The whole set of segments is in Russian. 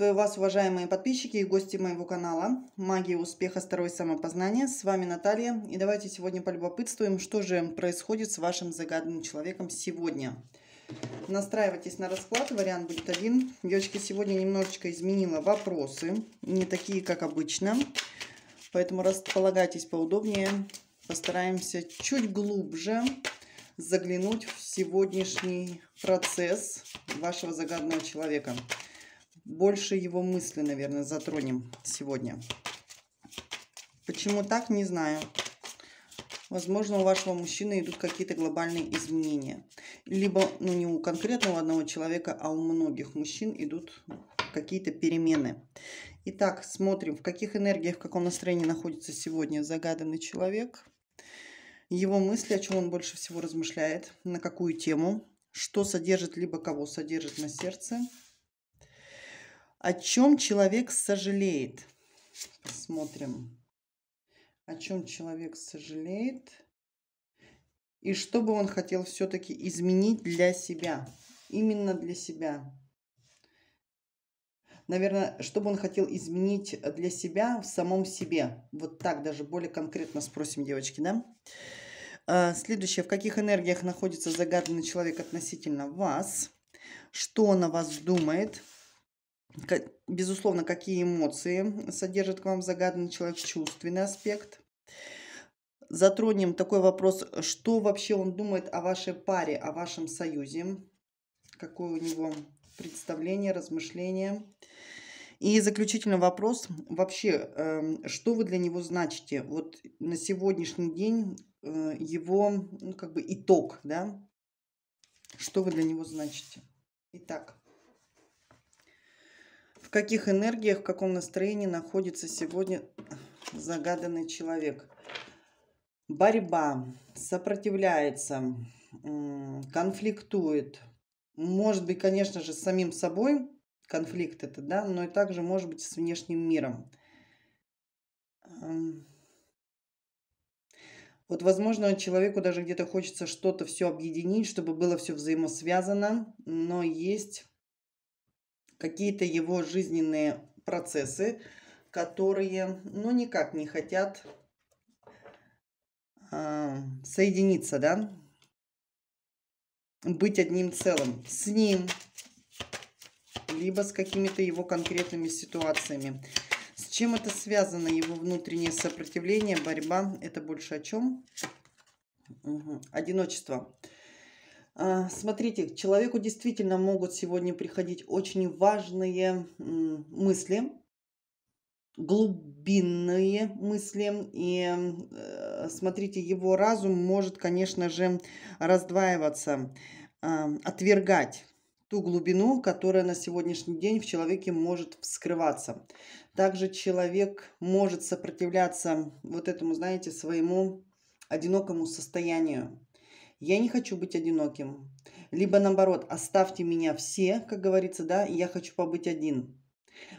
Приветствую вас, уважаемые подписчики и гости моего канала «Магия успеха. Второе самопознание». С вами Наталья. И давайте сегодня полюбопытствуем, что же происходит с вашим загадным человеком сегодня. Настраивайтесь на расклад. Вариант будет один. Девочка сегодня немножечко изменила вопросы. Не такие, как обычно. Поэтому располагайтесь поудобнее. Постараемся чуть глубже заглянуть в сегодняшний процесс вашего загадного Человека. Больше его мысли, наверное, затронем сегодня. Почему так, не знаю. Возможно, у вашего мужчины идут какие-то глобальные изменения. Либо, ну, не у конкретного одного человека, а у многих мужчин идут какие-то перемены. Итак, смотрим, в каких энергиях, в каком настроении находится сегодня загаданный человек. Его мысли, о чем он больше всего размышляет, на какую тему, что содержит, либо кого содержит на сердце – о чем человек сожалеет? Посмотрим. О чем человек сожалеет? И что бы он хотел все-таки изменить для себя? Именно для себя. Наверное, что бы он хотел изменить для себя в самом себе? Вот так даже более конкретно спросим, девочки, да? А, следующее. В каких энергиях находится загаданный человек относительно вас? Что он о вас думает? безусловно, какие эмоции содержит к вам загаданный человек, чувственный аспект. Затронем такой вопрос, что вообще он думает о вашей паре, о вашем союзе, какое у него представление, размышление. И заключительный вопрос, вообще, эм, что вы для него значите? Вот на сегодняшний день э, его ну, как бы итог, да? Что вы для него значите? Итак каких энергиях, в каком настроении находится сегодня загаданный человек. Борьба, сопротивляется, конфликтует. Может быть, конечно же, с самим собой конфликт это, да, но и также может быть с внешним миром. Вот, возможно, человеку даже где-то хочется что-то все объединить, чтобы было все взаимосвязано, но есть какие-то его жизненные процессы, которые, ну, никак не хотят э, соединиться, да, быть одним целым с ним, либо с какими-то его конкретными ситуациями. С чем это связано, его внутреннее сопротивление, борьба, это больше о чем? Угу. Одиночество. Одиночество а, смотрите, к человеку действительно могут сегодня приходить очень важные мысли, глубинные мысли. И э, смотрите, его разум может, конечно же, раздваиваться, а, отвергать ту глубину, которая на сегодняшний день в человеке может вскрываться. Также человек может сопротивляться вот этому, знаете, своему одинокому состоянию я не хочу быть одиноким. Либо наоборот, оставьте меня все, как говорится, да, я хочу побыть один.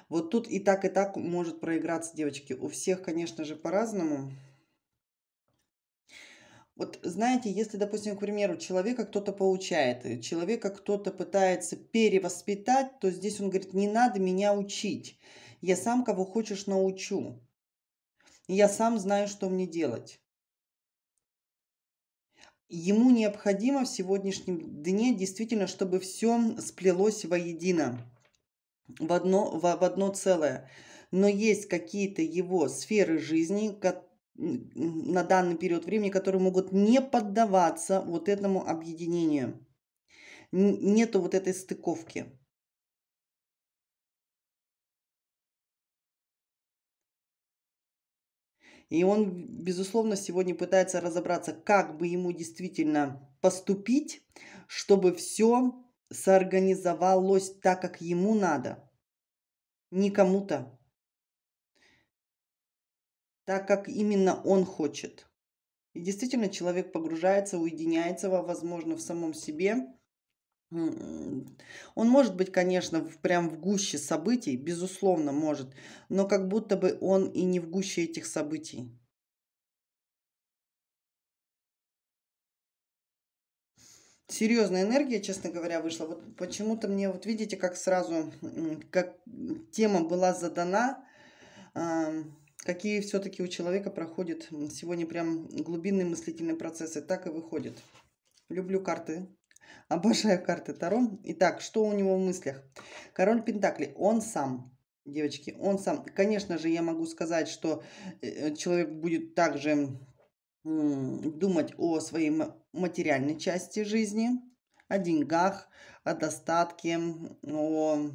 Вот тут и так, и так может проиграться, девочки. У всех, конечно же, по-разному. Вот знаете, если, допустим, к примеру, человека кто-то получает, э, человека кто-то пытается перевоспитать, то здесь он говорит, не надо меня учить. Я сам кого хочешь научу. Я сам знаю, что мне делать ему необходимо в сегодняшнем дне действительно, чтобы все сплелось воедино, в одно, в, в одно целое. Но есть какие-то его сферы жизни, на данный период времени, которые могут не поддаваться вот этому объединению. Нету вот этой стыковки. И он, безусловно, сегодня пытается разобраться, как бы ему действительно поступить, чтобы все соорганизовалось так, как ему надо, не кому-то, так, как именно он хочет. И действительно человек погружается, уединяется, возможно, в самом себе, он может быть, конечно, в, прям в гуще событий, безусловно, может, но как будто бы он и не в гуще этих событий. серьезная энергия, честно говоря, вышла. Вот почему-то мне, вот видите, как сразу, как тема была задана, какие все-таки у человека проходят сегодня прям глубинные мыслительные процессы, так и выходит. Люблю карты Обожаю карты Таро. Итак, что у него в мыслях? Король Пентакли, он сам. Девочки, он сам. Конечно же, я могу сказать, что э, э, человек будет также думать о своей материальной части жизни, о деньгах, о достатке, о,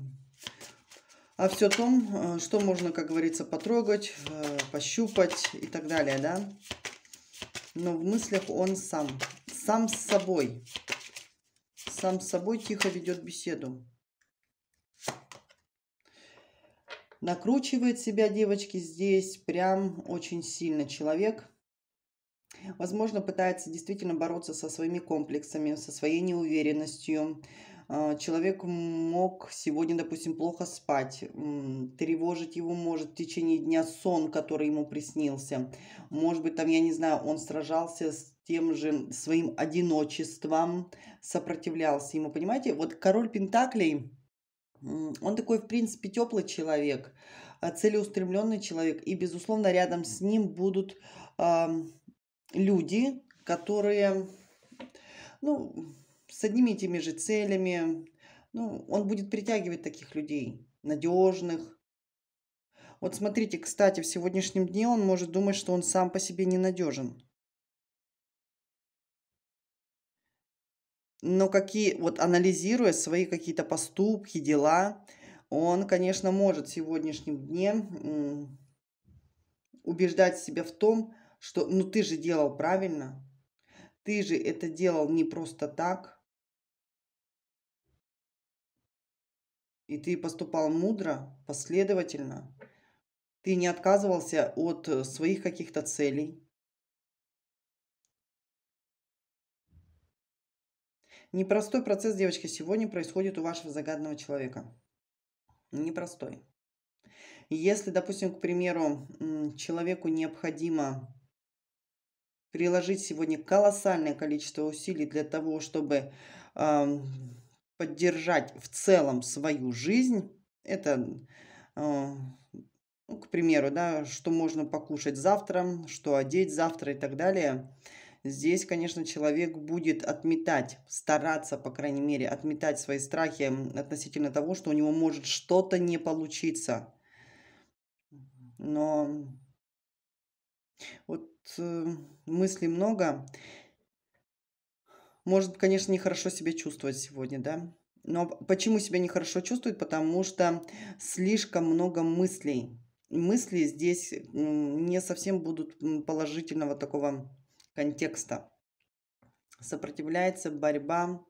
о все том, э, что можно, как говорится, потрогать, пощупать и так далее, да. Но в мыслях он сам, сам с собой сам с собой тихо ведет беседу. Накручивает себя, девочки, здесь прям очень сильно человек. Возможно, пытается действительно бороться со своими комплексами, со своей неуверенностью, а, человек мог сегодня, допустим, плохо спать, тревожить его может в течение дня сон, который ему приснился. Может быть, там, я не знаю, он сражался с тем же своим одиночеством, сопротивлялся ему, понимаете? Вот король Пентаклей, он такой, в принципе, теплый человек, а, целеустремленный человек, и, безусловно, рядом с ним будут э, люди, которые, ну, с одними и теми же целями. Ну, он будет притягивать таких людей, надежных. Вот смотрите, кстати, в сегодняшнем дне он может думать, что он сам по себе ненадежен. Но какие, вот анализируя свои какие-то поступки, дела, он, конечно, может в сегодняшнем дне убеждать себя в том, что ну ты же делал правильно, ты же это делал не просто так, и ты поступал мудро, последовательно, ты не отказывался от э, своих каких-то целей. Непростой процесс, девочки сегодня происходит у вашего загадного человека. Непростой. Если, допустим, к примеру, человеку необходимо приложить сегодня колоссальное количество усилий для того, чтобы э, поддержать в целом свою жизнь. Это, э, ну, к примеру, да, что можно покушать завтра, что одеть завтра и так далее. Здесь, конечно, человек будет отметать, стараться, по крайней мере, отметать свои страхи относительно того, что у него может что-то не получиться. Но вот э, мыслей много может, конечно, нехорошо себя чувствовать сегодня, да? Но почему себя нехорошо чувствует? Потому что слишком много мыслей. Мысли здесь не совсем будут положительного такого контекста. Сопротивляется борьба.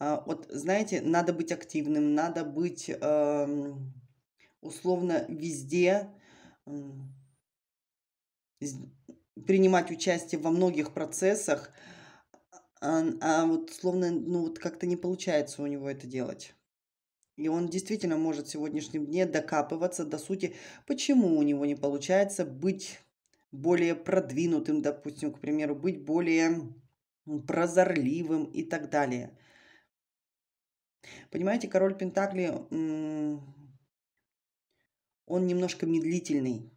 А, вот, знаете, надо быть активным, надо быть эм, условно везде, принимать участие во многих процессах – а, а, вот словно, ну вот как-то не получается у него это делать. И он действительно может в сегодняшнем дне докапываться до сути, почему у него не получается быть более продвинутым, допустим, к примеру, быть более прозорливым и так далее. Понимаете, король Пентакли, он немножко медлительный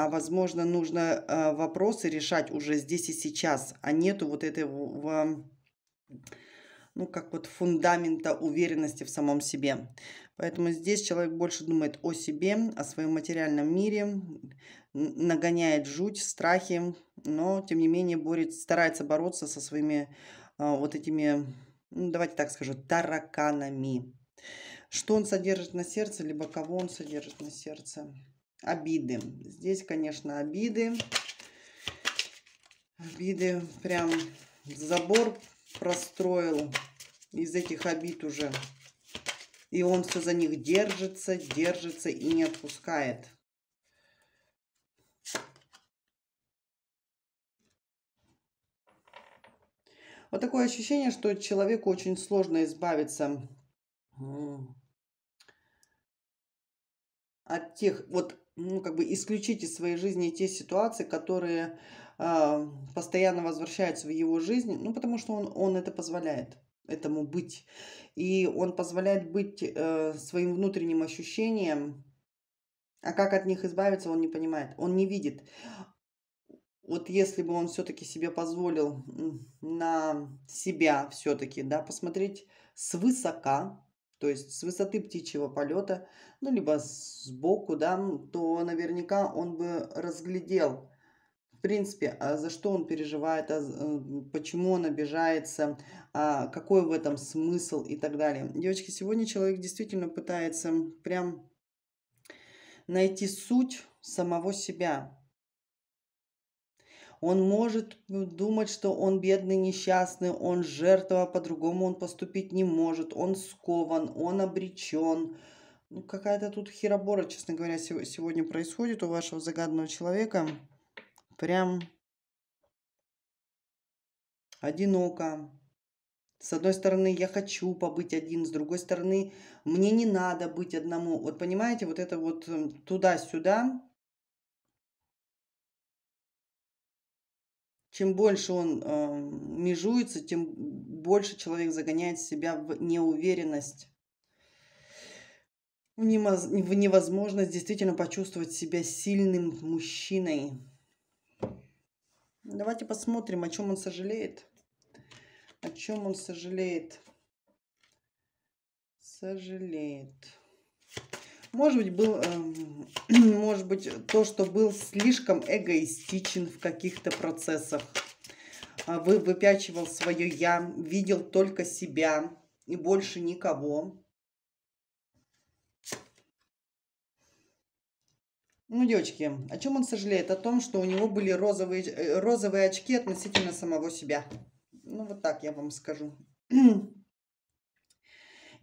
а возможно, нужно э, вопросы решать уже здесь и сейчас, а нету вот этого, ну, как вот фундамента уверенности в самом себе. Поэтому здесь человек больше думает о себе, о своем материальном мире, нагоняет жуть, страхи, но, тем не менее, борет, старается бороться со своими э, вот этими, ну, давайте так скажу, тараканами. Что он содержит на сердце, либо кого он содержит на сердце – обиды. Здесь, конечно, обиды. Обиды прям забор простроил из этих обид уже. И он все за них держится, держится и не отпускает. Вот такое ощущение, что человеку очень сложно избавиться от тех... Вот ну, как бы исключить из своей жизни те ситуации, которые э, постоянно возвращаются в его жизни, ну, потому что он, он это позволяет этому быть. И он позволяет быть э, своим внутренним ощущением, а как от них избавиться, он не понимает, он не видит. Вот если бы он все-таки себе позволил на себя все-таки, да, посмотреть свысока, то есть с высоты птичьего полета, ну, либо сбоку, да, то наверняка он бы разглядел, в принципе, а за что он переживает, а э, почему он обижается, а какой в этом смысл и так далее. Девочки, сегодня человек действительно пытается прям найти суть самого себя, он может ну, думать, что он бедный, несчастный, он жертва, по-другому он поступить не может, он скован, он обречен. Ну, какая-то тут херобора, честно говоря, сегодня происходит у вашего загадного человека. Прям одиноко. С одной стороны, я хочу побыть один, с другой стороны, мне не надо быть одному. Вот понимаете, вот это вот эм, туда-сюда Чем больше он э, межуется, тем больше человек загоняет себя в неуверенность, в, немоз... в невозможность действительно почувствовать себя сильным мужчиной. Давайте посмотрим, о чем он сожалеет. О чем он сожалеет? Сожалеет. Может быть, был, эм, может быть, то, что был слишком эгоистичен в каких-то процессах. А, вы выпячивал свое «я», видел только себя и больше никого. Ну, девочки, о чем он сожалеет? О том, что у него были розовые, э, розовые очки относительно самого себя. Ну, вот так я вам скажу. И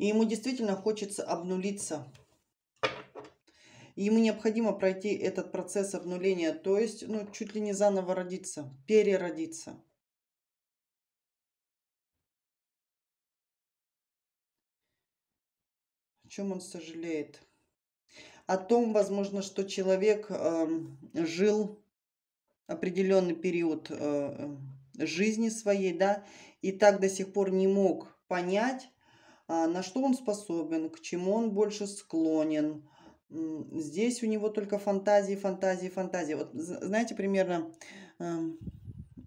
ему действительно хочется обнулиться. Ему необходимо пройти этот процесс обнуления, то есть ну, чуть ли не заново родиться, переродиться. О чем он сожалеет? О том, возможно, что человек эм, э, жил определенный период э, жизни своей, да, и так до сих пор не мог понять, э, на что он способен, к чему он больше склонен, Здесь у него только фантазии, фантазии, фантазии. Вот знаете, примерно эм,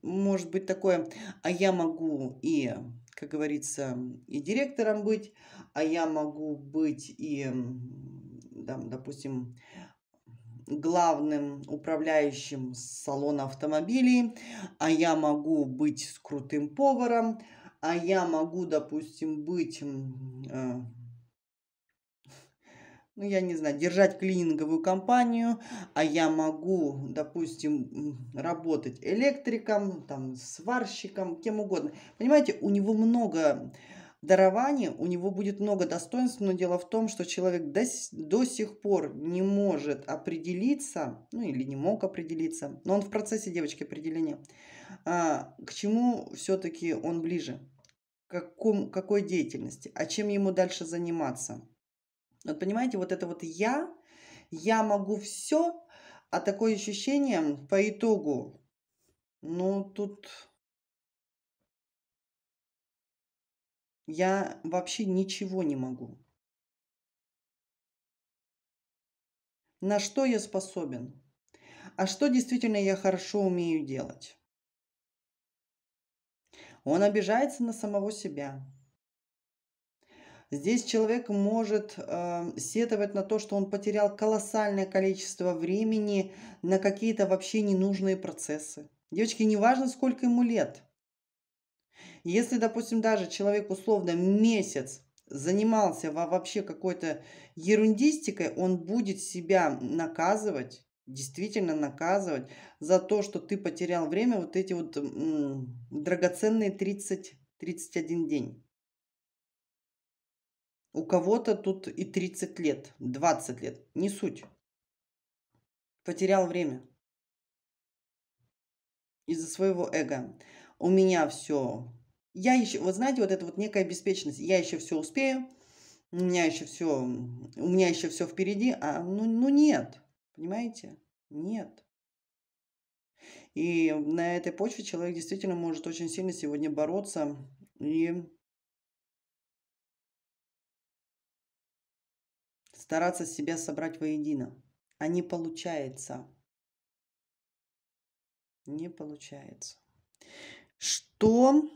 может быть такое, а я могу и, как говорится, и директором быть, а я могу быть и, там, допустим, главным управляющим салона автомобилей, а я могу быть с крутым поваром, а я могу, допустим, быть э, ну, я не знаю, держать клининговую компанию, а я могу, допустим, работать электриком, там, сварщиком, кем угодно. Понимаете, у него много дарований, у него будет много достоинств, но дело в том, что человек до, до сих пор не может определиться, ну или не мог определиться, но он в процессе, девочки, определения, а, к чему все-таки он ближе, к каком, какой деятельности, а чем ему дальше заниматься – вот понимаете, вот это вот я, я могу все, а такое ощущение по итогу, ну тут я вообще ничего не могу. На что я способен? А что действительно я хорошо умею делать? Он обижается на самого себя. Здесь человек может э, сетовать на то, что он потерял колоссальное количество времени на какие-то вообще ненужные процессы. Девочки, неважно, сколько ему лет. Если, допустим, даже человек условно месяц занимался вообще какой-то ерундистикой, он будет себя наказывать, действительно наказывать за то, что ты потерял время, вот эти вот драгоценные 30-31 день. У кого-то тут и 30 лет, 20 лет, не суть. Потерял время. Из-за своего эго. У меня все. Я еще, вот знаете, вот это вот некая беспечность. Я еще все успею. У меня еще все, у меня еще все впереди. А, ну, ну нет. Понимаете? Нет. И на этой почве человек действительно может очень сильно сегодня бороться и стараться себя собрать воедино. А не получается. Не получается. Что...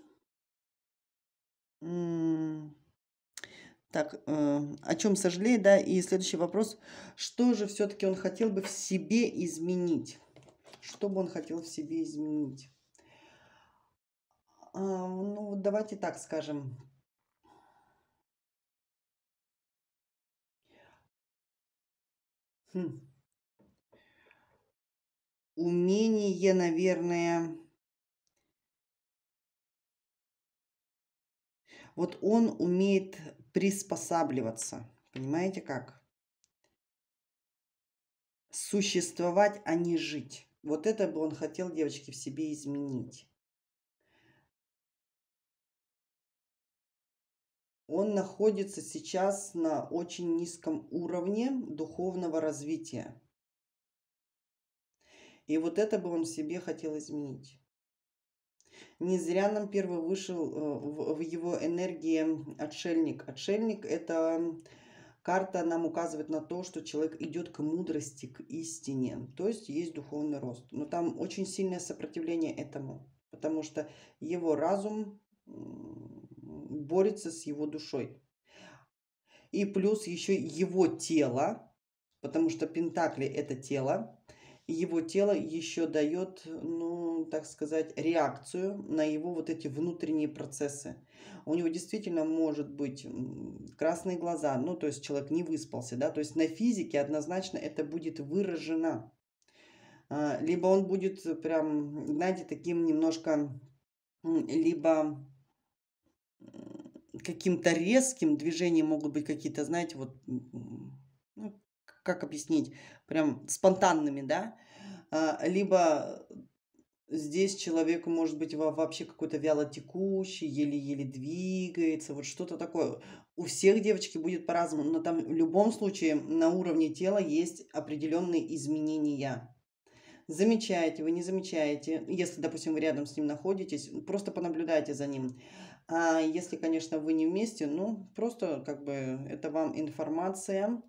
Так, э, о чем сожалеет, да? И следующий вопрос. Что же все-таки он хотел бы в себе изменить? Что бы он хотел в себе изменить? А, ну, давайте так скажем Хм. Умение, наверное. Вот он умеет приспосабливаться. Понимаете как? Существовать, а не жить. Вот это бы он хотел, девочки, в себе изменить. он находится сейчас на очень низком уровне духовного развития. И вот это бы он себе хотел изменить. Не зря нам первый вышел э, в его энергии отшельник. Отшельник – это карта нам указывает на то, что человек идет к мудрости, к истине. То есть есть духовный рост. Но там очень сильное сопротивление этому. Потому что его разум борется с его душой. И плюс еще его тело, потому что Пентакли это тело, его тело еще дает, ну, так сказать, реакцию на его вот эти внутренние процессы. У него действительно может быть красные глаза, ну, то есть человек не выспался, да, то есть на физике однозначно это будет выражено. А, либо он будет прям, знаете, таким немножко, либо каким-то резким движением могут быть какие-то, знаете, вот, ну, как объяснить, прям спонтанными, да, а, либо здесь человеку может быть вообще какой-то вялотекущий, еле-еле двигается, вот что-то такое. У всех девочки будет по-разному, но там в любом случае на уровне тела есть определенные изменения. Замечаете, вы не замечаете, если, допустим, вы рядом с ним находитесь, просто понаблюдайте за ним. А если, конечно, вы не вместе, ну, просто как бы это вам информация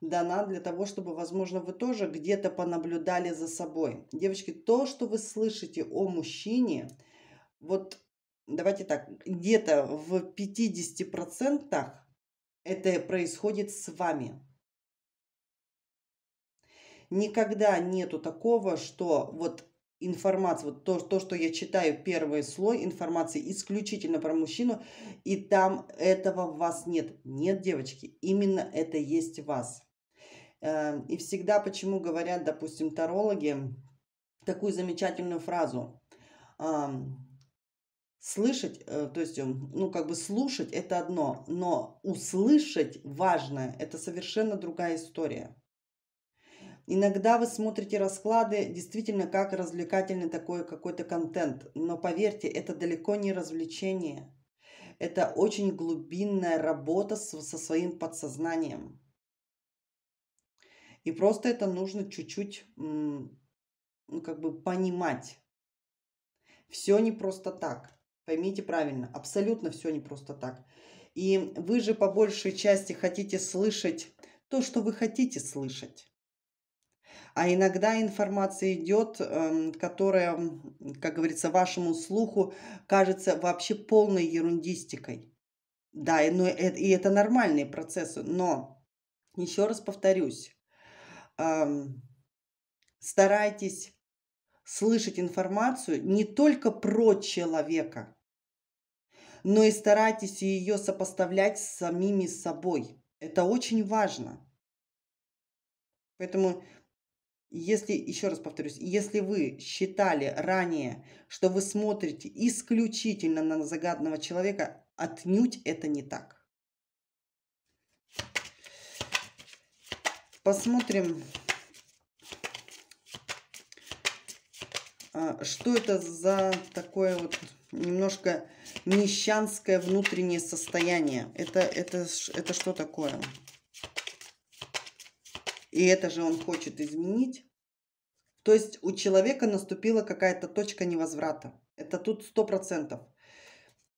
дана для того, чтобы, возможно, вы тоже где-то понаблюдали за собой. Девочки, то, что вы слышите о мужчине, вот давайте так, где-то в 50% это происходит с вами. Никогда нету такого, что вот информация, вот то, то, что я читаю, первый слой информации исключительно про мужчину, и там этого в вас нет. Нет, девочки, именно это есть в вас. Эм, и всегда почему говорят, допустим, тарологи такую замечательную фразу. Слышать, э, то есть, эм, ну, как бы слушать – это одно, но услышать важное – это совершенно другая история. Иногда вы смотрите расклады действительно как развлекательный такой какой-то контент, но поверьте, это далеко не развлечение. Это очень глубинная работа со своим подсознанием. И просто это нужно чуть-чуть ну, как бы понимать. Все не просто так. Поймите правильно, абсолютно все не просто так. И вы же по большей части хотите слышать то, что вы хотите слышать. А иногда информация идет, эм, которая, как говорится, вашему слуху кажется вообще полной ерундистикой. Да, и, ну, и это нормальные процессы, но еще раз повторюсь, эм, старайтесь слышать информацию не только про человека, но и старайтесь ее сопоставлять с самими собой. Это очень важно. Поэтому если, еще раз повторюсь, если вы считали ранее, что вы смотрите исключительно на загадного человека, отнюдь это не так. Посмотрим, а, что это за такое вот немножко мещанское внутреннее состояние. Это, это, это что такое? И это же он хочет изменить. То есть у человека наступила какая-то точка невозврата. Это тут сто процентов.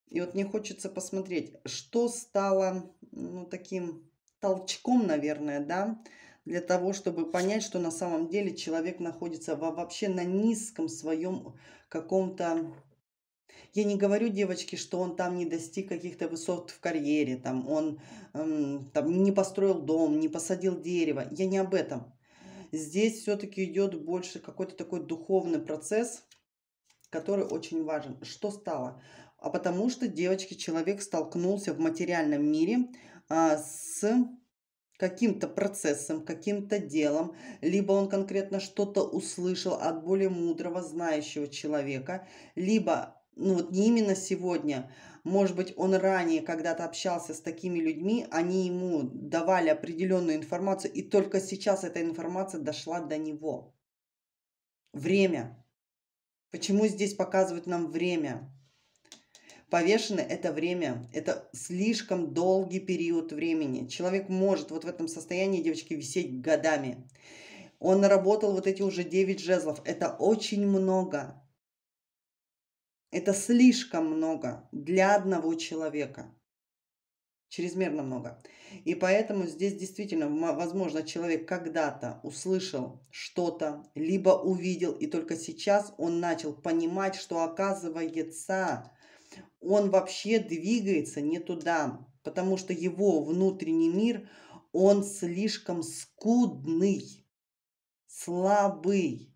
И вот мне хочется посмотреть, что стало ну, таким толчком, наверное, да, для того, чтобы понять, что на самом деле человек находится вообще на низком своем каком-то я не говорю девочке, что он там не достиг каких-то высот в карьере, там он эм, там не построил дом, не посадил дерево. Я не об этом. Здесь все-таки идет больше какой-то такой духовный процесс, который очень важен. Что стало? А потому что девочки человек столкнулся в материальном мире а, с каким-то процессом, каким-то делом, либо он конкретно что-то услышал от более мудрого, знающего человека, либо ну вот не именно сегодня, может быть, он ранее когда-то общался с такими людьми, они ему давали определенную информацию, и только сейчас эта информация дошла до него. Время. Почему здесь показывают нам время? Повешены это время, это слишком долгий период времени. Человек может вот в этом состоянии, девочки, висеть годами. Он работал вот эти уже 9 жезлов. Это очень много. Это слишком много для одного человека. Чрезмерно много. И поэтому здесь действительно, возможно, человек когда-то услышал что-то, либо увидел, и только сейчас он начал понимать, что оказывается, он вообще двигается не туда, потому что его внутренний мир, он слишком скудный, слабый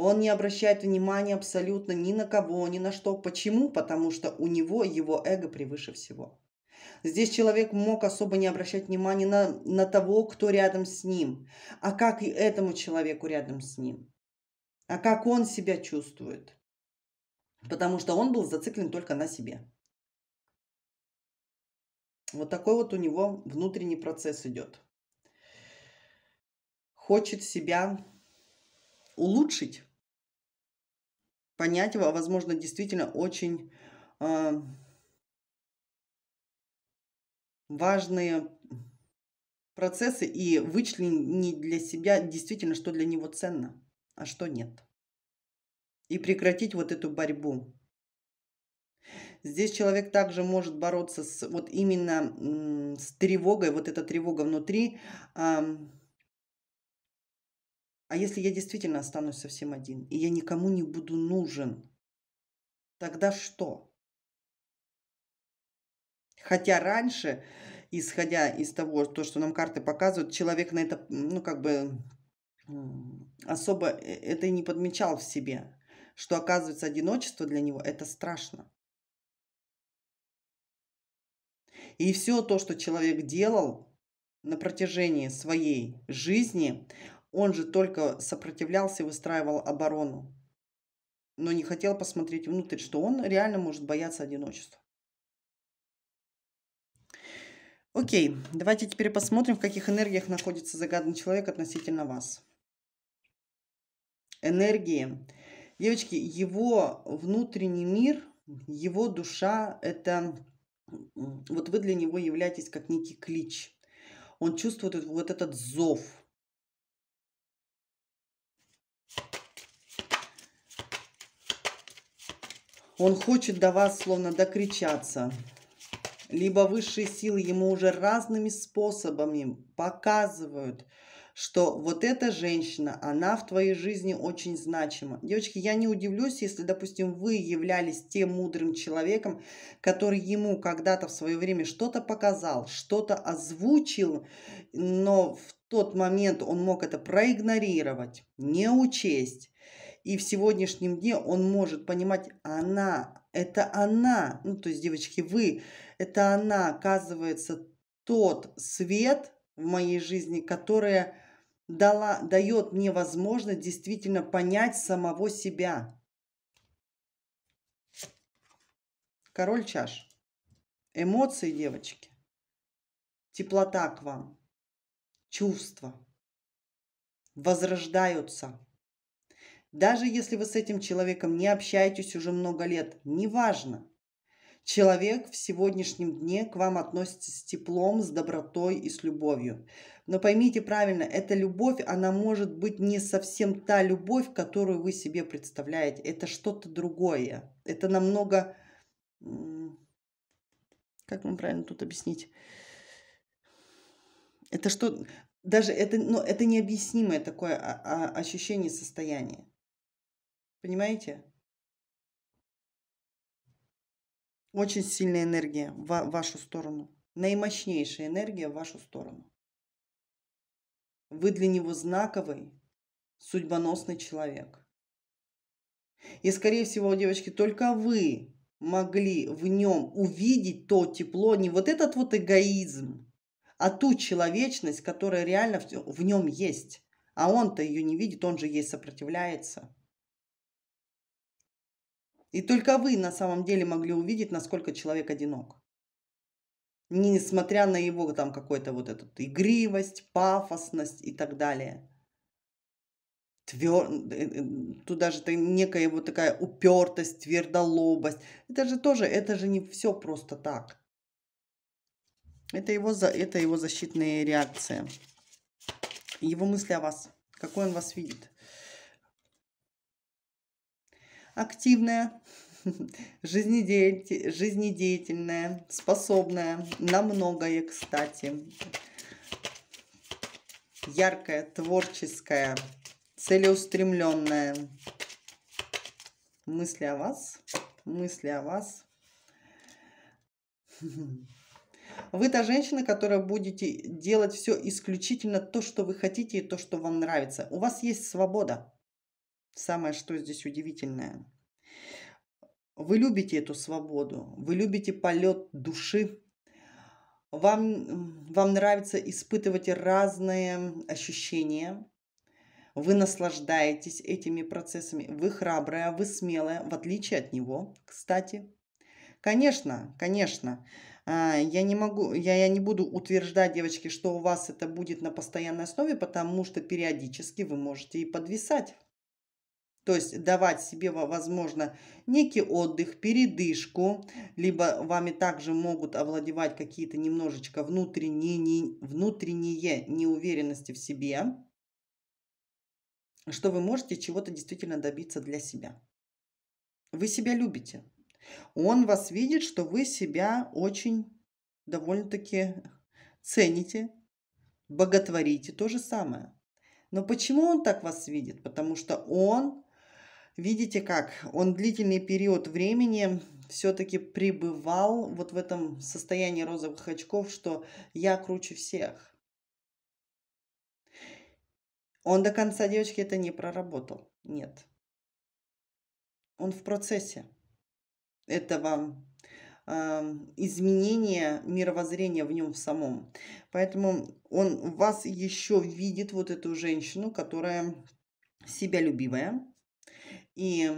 он не обращает внимания абсолютно ни на кого, ни на что. Почему? Потому что у него его эго превыше всего. Здесь человек мог особо не обращать внимания на, на того, кто рядом с ним. А как и этому человеку рядом с ним? А как он себя чувствует? Потому что он был зациклен только на себе. Вот такой вот у него внутренний процесс идет. Хочет себя улучшить, понять его, а, возможно, действительно очень э, важные процессы и вычленить для себя действительно, что для него ценно, а что нет. И прекратить вот эту борьбу. Здесь человек также может бороться с вот именно с тревогой, вот эта тревога внутри. Э, а если я действительно останусь совсем один, и я никому не буду нужен, тогда что? Хотя раньше, исходя из того, то, что нам карты показывают, человек на это, ну, как бы особо э, это не подмечал в себе, что оказывается одиночество для него это страшно. И все то, что человек делал на протяжении своей жизни, он же только сопротивлялся и выстраивал оборону, но не хотел посмотреть внутрь, что он реально может бояться одиночества. Окей, давайте теперь посмотрим, в каких энергиях находится загаданный человек относительно вас. Энергии. Девочки, его внутренний мир, его душа, это вот вы для него являетесь как некий клич. Он чувствует вот этот зов, Он хочет до вас словно докричаться. Либо высшие силы ему уже разными способами показывают, что вот эта женщина, она в твоей жизни очень значима. Девочки, я не удивлюсь, если, допустим, вы являлись тем мудрым человеком, который ему когда-то в свое время что-то показал, что-то озвучил, но в тот момент он мог это проигнорировать, не учесть и в сегодняшнем дне он может понимать «она», это она, ну то есть, девочки, вы, это она, оказывается, тот свет в моей жизни, которая дала, дает мне возможность действительно понять самого себя. Король чаш. Эмоции, девочки. Теплота к вам. Чувства возрождаются. Даже если вы с этим человеком не общаетесь уже много лет, неважно. Человек в сегодняшнем дне к вам относится с теплом, с добротой и с любовью. Но поймите правильно, эта любовь, она может быть не совсем та любовь, которую вы себе представляете. Это что-то другое. Это намного... Как вам правильно тут объяснить? Это что... Даже это, ну, это необъяснимое такое а, а, ощущение состояния. Понимаете? Очень сильная энергия в вашу сторону. Наимощнейшая энергия в вашу сторону. Вы для него знаковый, судьбоносный человек. И, скорее всего, девочки, только вы могли в нем увидеть то тепло, не вот этот вот эгоизм, а ту человечность, которая реально в нем есть. А он-то ее не видит, он же ей сопротивляется. И только вы на самом деле могли увидеть, насколько человек одинок. Несмотря на его там какой-то вот этот игривость, пафосность и так далее. Твер... Э, э, тут даже некая вот такая упертость, твердолобость. Это же тоже, это же не все просто так. Это его, за... это его защитные реакции. Его мысли о вас. Какой он вас видит активная, жизнедеятельная, способная на многое, кстати. Яркая, творческая, целеустремленная. Мысли о вас, мысли о вас. Вы та женщина, которая будете делать все исключительно то, что вы хотите и то, что вам нравится. У вас есть свобода. Самое, что здесь удивительное. Вы любите эту свободу, вы любите полет души, вам, вам нравится испытывать разные ощущения, вы наслаждаетесь этими процессами, вы храбрая, вы смелая, в отличие от него, кстати. Конечно, конечно, а, я не могу, я, я не буду утверждать, девочки, что у вас это будет на постоянной основе, потому что периодически вы можете и подвисать то есть давать себе, возможно, некий отдых, передышку, либо вами также могут овладевать какие-то немножечко внутренние, не, внутренние неуверенности в себе, что вы можете чего-то действительно добиться для себя. Вы себя любите. Он вас видит, что вы себя очень довольно-таки цените, боготворите, то же самое. Но почему он так вас видит? Потому что он видите как, он длительный период времени все-таки пребывал вот в этом состоянии розовых очков, что я круче всех. Он до конца девочки это не проработал. Нет. Он в процессе этого э, изменения мировоззрения в нем самом. Поэтому он вас еще видит, вот эту женщину, которая себя любивая и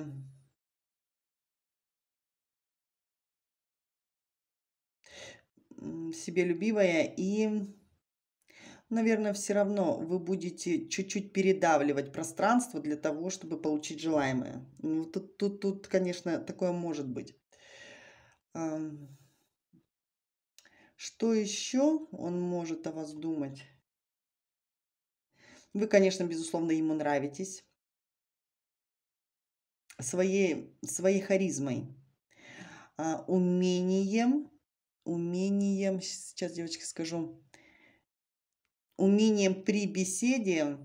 себелюбивая и, наверное, все равно вы будете чуть-чуть передавливать пространство для того, чтобы получить желаемое. Ну, тут, тут, тут, конечно, такое может быть. Что еще он может о вас думать? Вы, конечно, безусловно, ему нравитесь своей, своей харизмой, а, умением, умением, сейчас, девочки, скажу, умением при беседе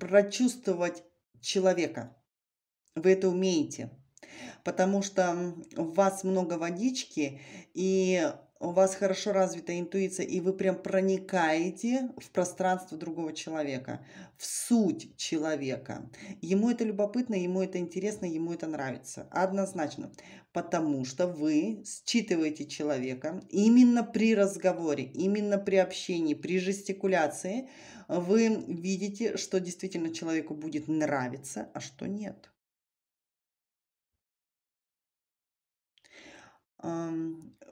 прочувствовать человека. Вы это умеете, потому что у вас много водички, и у вас хорошо развита интуиция, и вы прям проникаете в пространство другого человека, в суть человека. Ему это любопытно, ему это интересно, ему это нравится. Однозначно. Потому что вы считываете человека именно при разговоре, именно при общении, при жестикуляции. Вы видите, что действительно человеку будет нравиться, а что нет.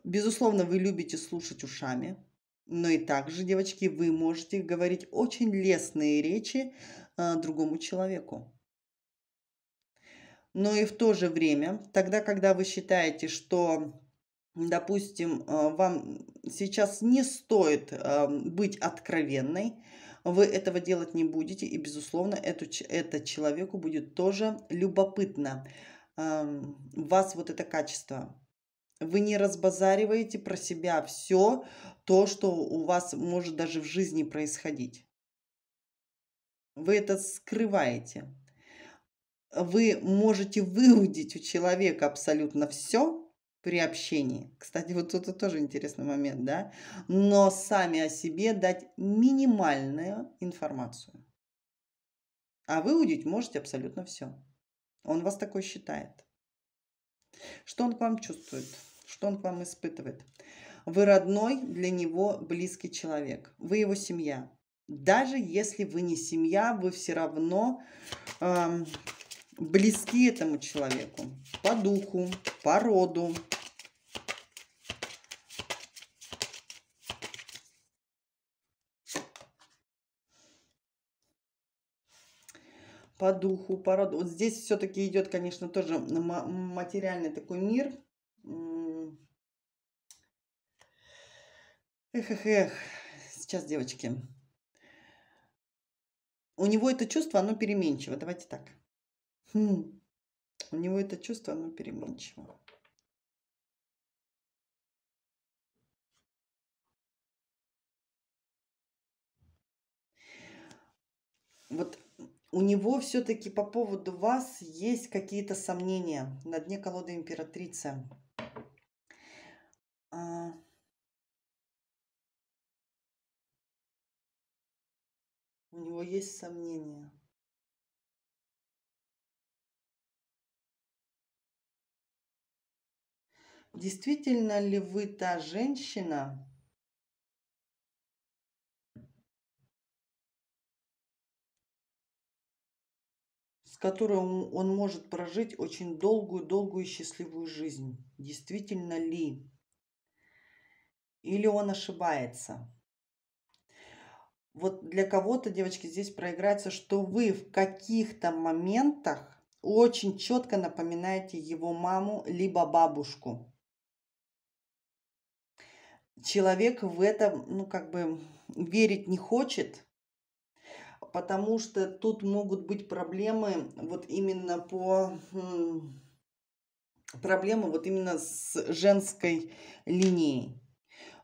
Безусловно, вы любите слушать ушами, но и также, девочки, вы можете говорить очень лестные речи э, другому человеку. Но и в то же время, тогда, когда вы считаете, что, допустим, э, вам сейчас не стоит э, быть откровенной, вы этого делать не будете, и, безусловно, эту, это человеку будет тоже любопытно. Эм, у вас вот это качество вы не разбазариваете про себя все то, что у вас может даже в жизни происходить. Вы это скрываете. Вы можете выудить у человека абсолютно все, при общении. Кстати, вот это тоже интересный момент, да? Но сами о себе дать минимальную информацию. А выудить можете абсолютно все. Он вас такой считает. Что он к вам чувствует? Что он к вам испытывает? Вы родной для него близкий человек. Вы его семья. Даже если вы не семья, вы все равно эм, близки этому человеку по духу, по роду, по духу, по роду. Вот здесь все-таки идет, конечно, тоже материальный такой мир. Эх, эх, эх. Сейчас, девочки. У него это чувство, оно переменчиво. Давайте так. Хм. У него это чувство, оно переменчиво. Вот у него все-таки по поводу вас есть какие-то сомнения на дне колоды императрица. У него есть сомнения. Действительно ли вы та женщина, которой он, он может прожить очень долгую-долгую счастливую жизнь. Действительно ли? Или он ошибается? Вот для кого-то, девочки, здесь проиграется, что вы в каких-то моментах очень четко напоминаете его маму либо бабушку. Человек в это, ну, как бы верить не хочет, потому что тут могут быть проблемы вот именно по хм, проблемы вот именно с женской линией.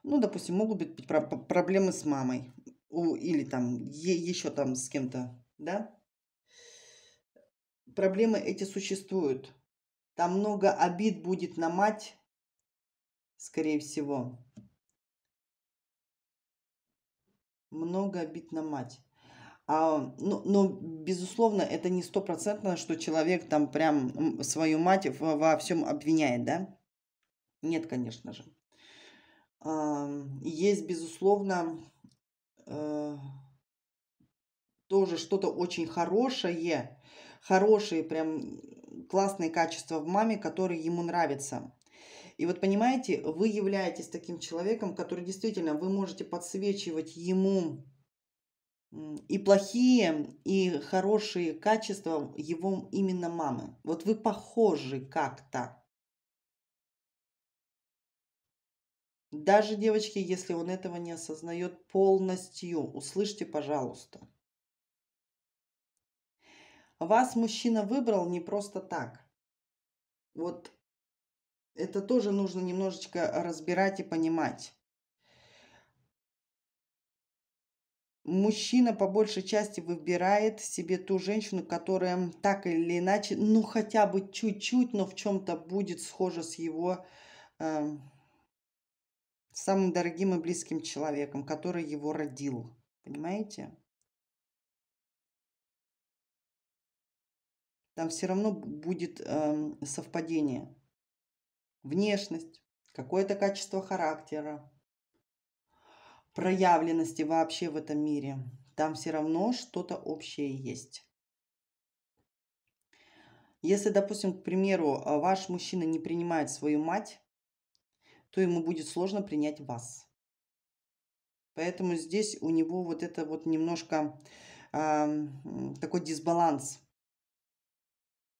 Ну, допустим, могут быть проблемы с мамой или там еще там с кем-то, да? Проблемы эти существуют. Там много обид будет на мать, скорее всего. Много обид на мать. А, но, ну, но, безусловно, это не стопроцентно, что человек там прям свою мать во всем обвиняет, да? Нет, конечно же. А, есть, безусловно, а, тоже что-то очень хорошее, хорошие прям классные качества в маме, которые ему нравятся. И вот понимаете, вы являетесь таким человеком, который действительно, вы можете подсвечивать ему и плохие, и хорошие качества его именно мамы. Вот вы похожи как-то. Даже, девочки, если он этого не осознает полностью, услышьте, пожалуйста. Вас мужчина выбрал не просто так. Вот это тоже нужно немножечко разбирать и понимать. мужчина по большей части выбирает себе ту женщину, которая так или иначе, ну хотя бы чуть-чуть, но в чем-то будет схожа с его э, самым дорогим и близким человеком, который его родил. Понимаете? Там все равно будет э, совпадение. Внешность, какое-то качество характера, проявленности вообще в этом мире. Там все равно что-то общее есть. Если, допустим, к примеру, а, ваш мужчина не принимает свою мать, то ему будет сложно принять вас. Поэтому здесь у него вот это вот немножко э, такой дисбаланс.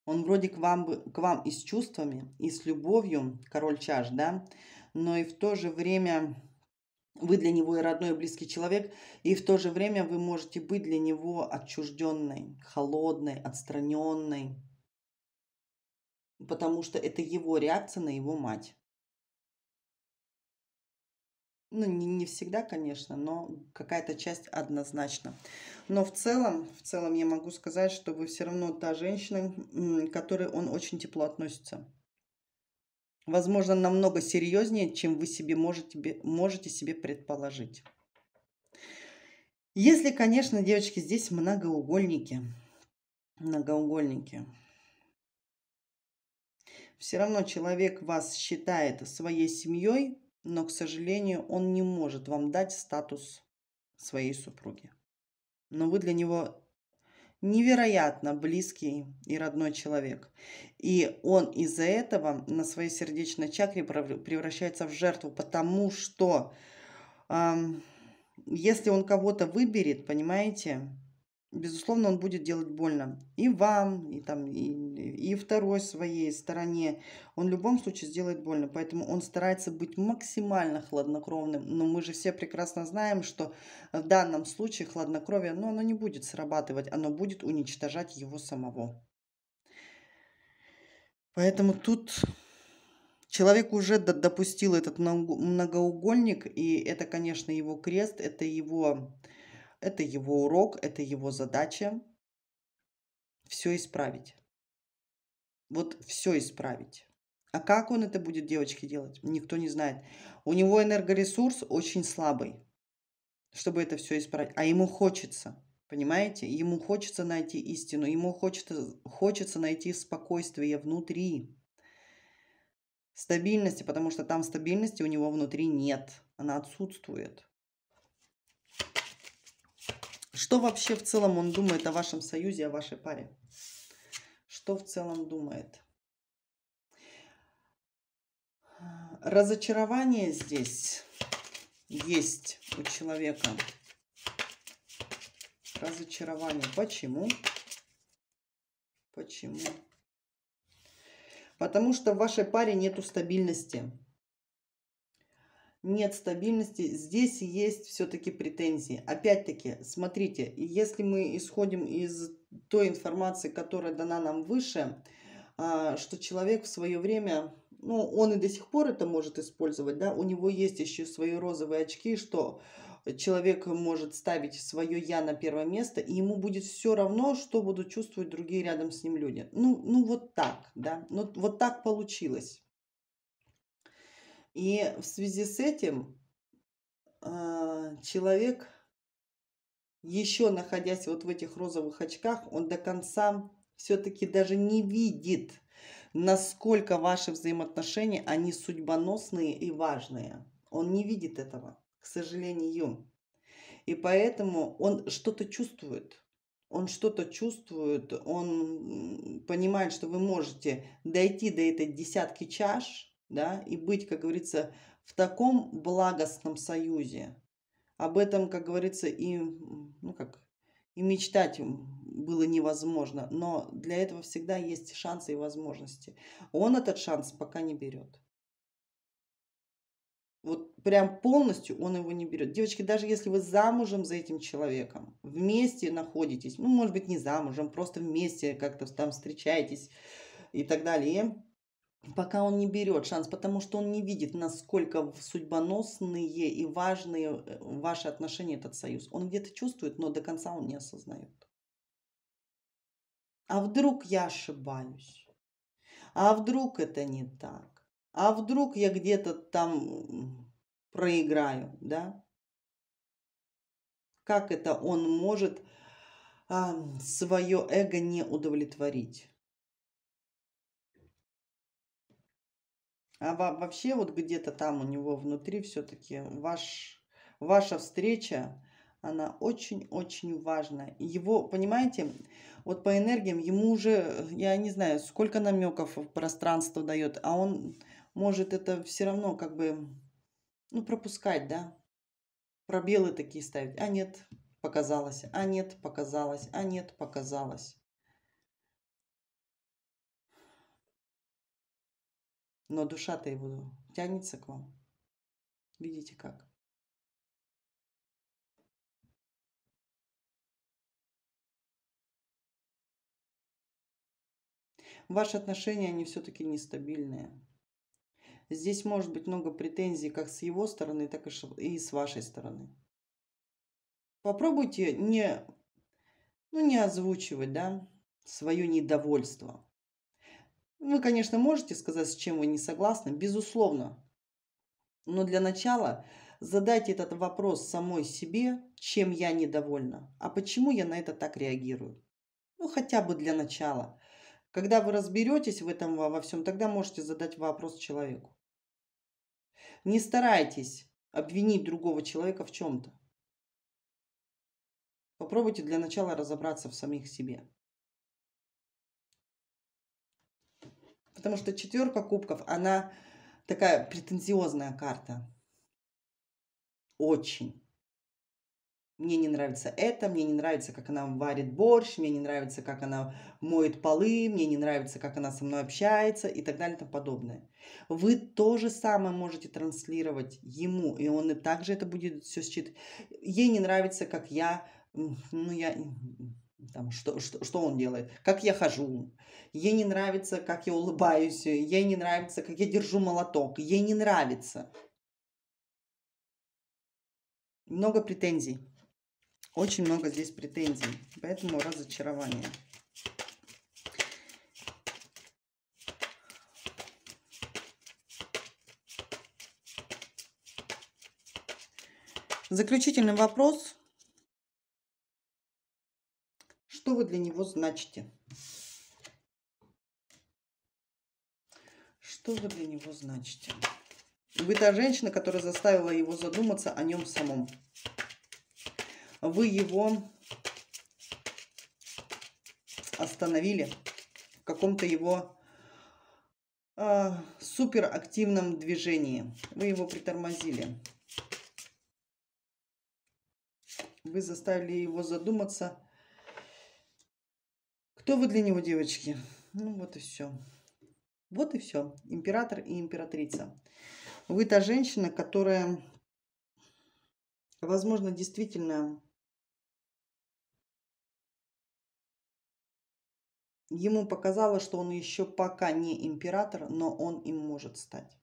Он вроде к вам, к вам и с чувствами, и с любовью, король чаш, да, но и в то же время вы для него и родной, и близкий человек, и в то же время вы можете быть для него отчужденной, холодной, отстраненной, потому что это его реакция на его мать. Ну, не, не всегда, конечно, но какая-то часть однозначно. Но в целом, в целом я могу сказать, что вы все равно та женщина, к которой он очень тепло относится возможно, намного серьезнее, чем вы себе можете, можете себе предположить. Если, конечно, девочки, здесь многоугольники, многоугольники, все равно человек вас считает своей семьей, но, к сожалению, он не может вам дать статус своей супруги. Но вы для него невероятно близкий и родной человек. И он из-за этого на своей сердечной чакре превращается в жертву, потому что э, если он кого-то выберет, понимаете, безусловно, он будет делать больно и вам, и, там, и, и второй своей стороне. Он в любом случае сделает больно, поэтому он старается быть максимально хладнокровным. Но мы же все прекрасно знаем, что в данном случае хладнокровие, ну, оно не будет срабатывать, оно будет уничтожать его самого. Поэтому тут человек уже допустил этот многоугольник, и это, конечно, его крест, это его это его урок, это его задача все исправить. Вот все исправить. А как он это будет, девочки, делать? Никто не знает. У него энергоресурс очень слабый, чтобы это все исправить. А ему хочется, понимаете? Ему хочется найти истину, ему хочется, хочется найти спокойствие внутри стабильности, потому что там стабильности у него внутри нет, она отсутствует. Что вообще в целом он думает о вашем союзе, о вашей паре? Что в целом думает? Разочарование здесь есть у человека. Разочарование. Почему? Почему? Потому что в вашей паре нету стабильности нет стабильности, здесь есть все-таки претензии. Опять-таки, смотрите, если мы исходим из той информации, которая дана нам выше, а, что человек в свое время, ну, он и до сих пор это может использовать, да, у него есть еще свои розовые очки, что человек может ставить свое «я» на первое место, и ему будет все равно, что будут чувствовать другие рядом с ним люди. Ну, ну вот так, да, ну, вот так получилось. И в связи с этим а, человек, еще находясь вот в этих розовых очках, он до конца все-таки даже не видит, насколько ваши взаимоотношения, они судьбоносные и важные. Он не видит этого, к сожалению. И поэтому он что-то чувствует. Он что-то чувствует, он понимает, что вы можете дойти до этой десятки чаш – да, и быть, как говорится, в таком благостном союзе. Об этом, как говорится, и, ну как, и мечтать было невозможно, но для этого всегда есть шансы и возможности. Он этот шанс пока не берет. Вот прям полностью он его не берет. Девочки, даже если вы замужем за этим человеком, вместе находитесь, ну, может быть, не замужем, просто вместе как-то там встречаетесь и так далее, пока он не берет шанс, потому что он не видит, насколько судьбоносные и важные э, ваши отношения этот союз. Он где-то чувствует, но до конца он не осознает. А вдруг я ошибаюсь? А вдруг это не так? А вдруг я где-то там проиграю, да? Как это он может а, свое эго не удовлетворить? А вообще вот где-то там у него внутри все-таки ваш, ваша встреча, она очень-очень важна. Его, понимаете, вот по энергиям ему уже, я не знаю, сколько намеков пространство дает, а он может это все равно как бы, ну, пропускать, да? Пробелы такие ставить. А нет, показалось. А нет, показалось. А нет, показалось. но душа-то его тянется к вам. Видите как? Ваши отношения, они все-таки нестабильные. Здесь может быть много претензий как с его стороны, так и с вашей стороны. Попробуйте не, ну, не озвучивать да, свое недовольство. Вы, конечно, можете сказать, с чем вы не согласны, безусловно. Но для начала задайте этот вопрос самой себе, чем я недовольна, а почему я на это так реагирую. Ну, хотя бы для начала. Когда вы разберетесь в этом во всем, тогда можете задать вопрос человеку. Не старайтесь обвинить другого человека в чем-то. Попробуйте для начала разобраться в самих себе. потому что четверка кубков, она такая претензиозная карта. Очень. Мне не нравится это, мне не нравится, как она варит борщ, мне не нравится, как она моет полы, мне не нравится, как она со мной общается и так далее и тому подобное. Вы то же самое можете транслировать ему, и он и также это будет все считать. Ей не нравится, как я, ну я, там, что, что, что он делает, как я хожу, ей не нравится, как я улыбаюсь, ей не нравится, как я держу молоток, ей не нравится. Много претензий. Очень много здесь претензий, поэтому разочарование. Заключительный вопрос – вы для него значите. Что вы для него значите? Вы та женщина, которая заставила его задуматься о нем самом. Вы его остановили в каком-то его э, суперактивном движении. Вы его притормозили. Вы заставили его задуматься кто вы для него, девочки? Ну вот и все. Вот и все. Император и императрица. Вы та женщина, которая, возможно, действительно ему показала, что он еще пока не император, но он им может стать.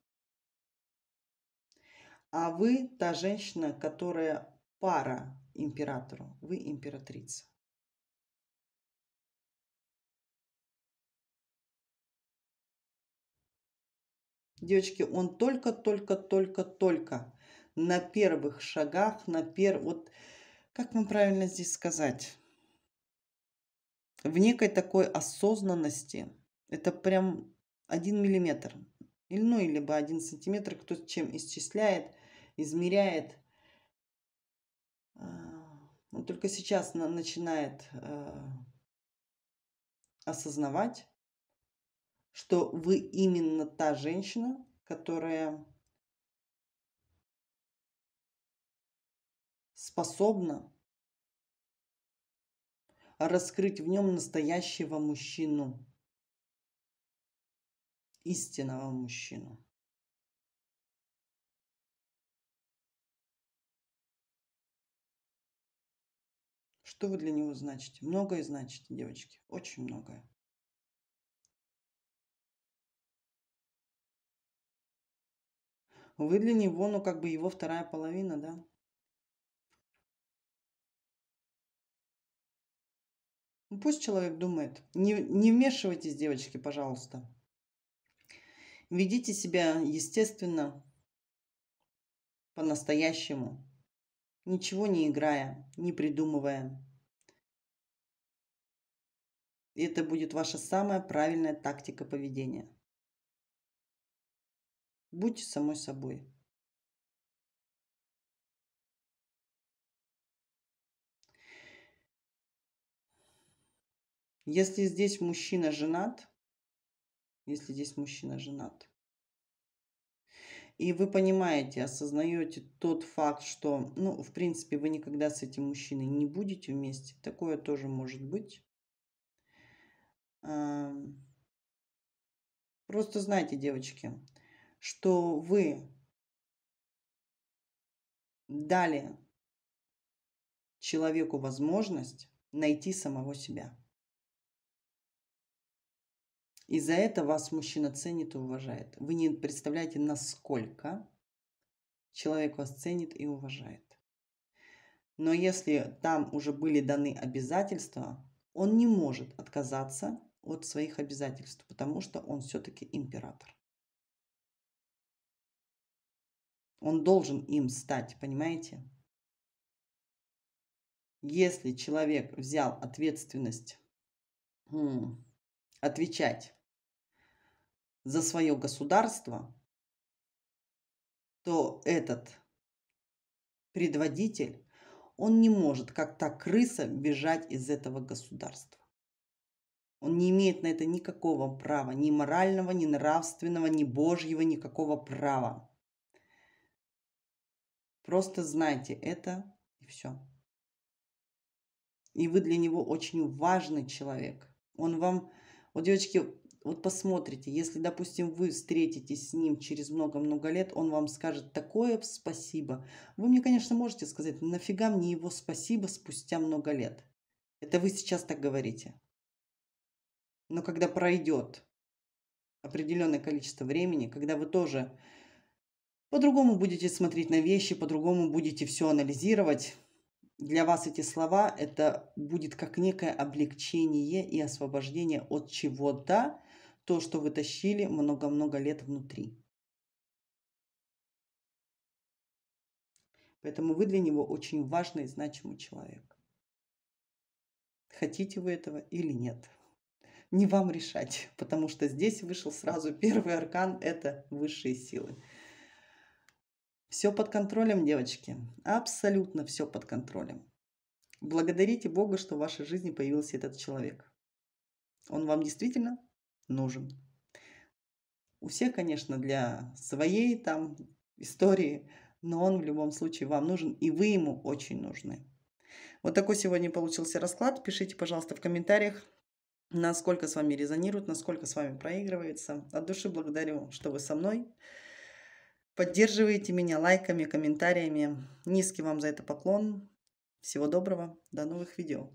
А вы та женщина, которая пара императору, вы императрица. Девочки, он только-только-только-только на первых шагах, на пер... Вот как вам правильно здесь сказать? В некой такой осознанности. Это прям один миллиметр. Или, ну, или бы один сантиметр, кто с чем исчисляет, измеряет. А, он только сейчас начинает э, осознавать что вы именно та женщина, которая способна раскрыть в нем настоящего мужчину, истинного мужчину. Что вы для него значите? Многое значите, девочки, очень многое. Вы для него, ну, как бы его вторая половина, да? Ну, пусть человек думает. Не, не вмешивайтесь, девочки, пожалуйста. Ведите себя естественно, по-настоящему, ничего не играя, не придумывая. это будет ваша самая правильная тактика поведения. Будьте самой собой. Если здесь мужчина женат, если здесь мужчина женат, и вы понимаете, осознаете тот факт, что, ну, в принципе, вы никогда с этим мужчиной не будете вместе, такое тоже может быть. Просто знайте, девочки, что вы дали человеку возможность найти самого себя. И за это вас мужчина ценит и уважает. Вы не представляете, насколько человек вас ценит и уважает. Но если там уже были даны обязательства, он не может отказаться от своих обязательств, потому что он все-таки император. Он должен им стать, понимаете? Если человек взял ответственность отвечать за свое государство, то этот предводитель, он не может, как то крыса, бежать из этого государства. Он не имеет на это никакого права, ни морального, ни нравственного, ни божьего, никакого права. Просто знайте это и все. И вы для него очень важный человек. Он вам, вот девочки, вот посмотрите, если, допустим, вы встретитесь с ним через много-много лет, он вам скажет такое спасибо. Вы мне, конечно, можете сказать, «Ну нафига мне его спасибо спустя много лет. Это вы сейчас так говорите. Но когда пройдет определенное количество времени, когда вы тоже по-другому будете смотреть на вещи, по-другому будете все анализировать. Для вас эти слова – это будет как некое облегчение и освобождение от чего-то, то, что вы тащили много-много лет внутри. Поэтому вы для него очень важный и значимый человек. Хотите вы этого или нет. Не вам решать, потому что здесь вышел сразу первый аркан – это высшие силы. Все под контролем, девочки. Абсолютно все под контролем. Благодарите Бога, что в вашей жизни появился этот человек. Он вам действительно нужен. У всех, конечно, для своей там истории, но он в любом случае вам нужен, и вы ему очень нужны. Вот такой сегодня получился расклад. Пишите, пожалуйста, в комментариях, насколько с вами резонирует, насколько с вами проигрывается. От души благодарю, что вы со мной. Поддерживаете меня лайками, комментариями. Низкий вам за это поклон. Всего доброго. До новых видео.